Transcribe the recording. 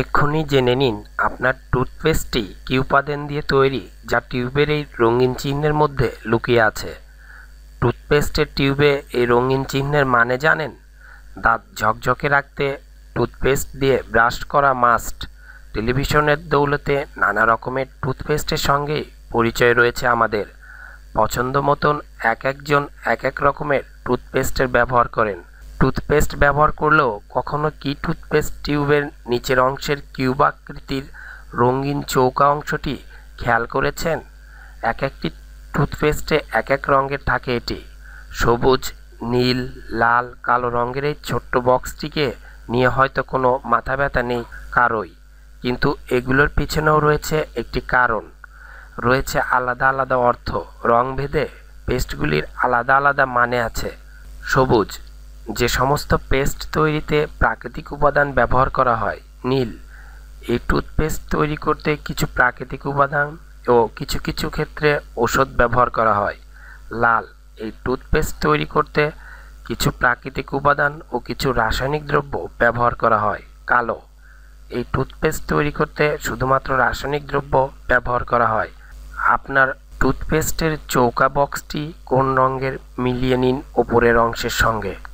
এক্ষুনি জেনে নিন আপনার টুথপেস্টটি কি উপাদান দিয়ে তৈরি যা টিউবের এই রঙিন চিহ্নের মধ্যে লুকিয়ে আছে টুথপেস্টের টিউবে এই রঙিন চিহ্নের মানে জানেন দাঁত ঝকঝকে রাখতে টুথপেস্ট দিয়ে ব্রাশ করা মাস্ট টেলিভিশনের দৌলতে নানা রকমের টুথপেস্টের সঙ্গে পরিচয় রয়েছে আমাদের পছন্দ মতন এক একজন এক এক রকমের টুথপেস্টের ব্যবহার করেন টুথপেস্ট ব্যবহার করলেও কখনো কি টুথপেস্ট টিউবের নিচের অংশের কিউবাকৃতির রঙিন চৌকা অংশটি খেয়াল করেছেন এক একটি টুথপেস্টে এক এক রঙের থাকে এটি সবুজ নীল লাল কালো রঙের এই ছোট্ট বক্সটিকে নিয়ে হয়তো কোনো মাথা ব্যথা নেই কারোই কিন্তু এগুলোর পিছনেও রয়েছে একটি কারণ রয়েছে আলাদা আলাদা অর্থ রং ভেদে পেস্টগুলির আলাদা আলাদা মানে আছে সবুজ যে সমস্ত পেস্ট তৈরিতে প্রাকৃতিক উপাদান ব্যবহার করা হয় নীল এই টুথপেস্ট তৈরি করতে কিছু প্রাকৃতিক উপাদান ও কিছু কিছু ক্ষেত্রে ওষুধ ব্যবহার করা হয় লাল এই টুথপেস্ট তৈরি করতে কিছু প্রাকৃতিক উপাদান ও কিছু রাসায়নিক দ্রব্য ব্যবহার করা হয় কালো এই টুথপেস্ট তৈরি করতে শুধুমাত্র রাসায়নিক দ্রব্য ব্যবহার করা হয় আপনার টুথপেস্টের চৌকা বক্সটি কোন রঙের মিলিয়ে নিন ওপরের অংশের সঙ্গে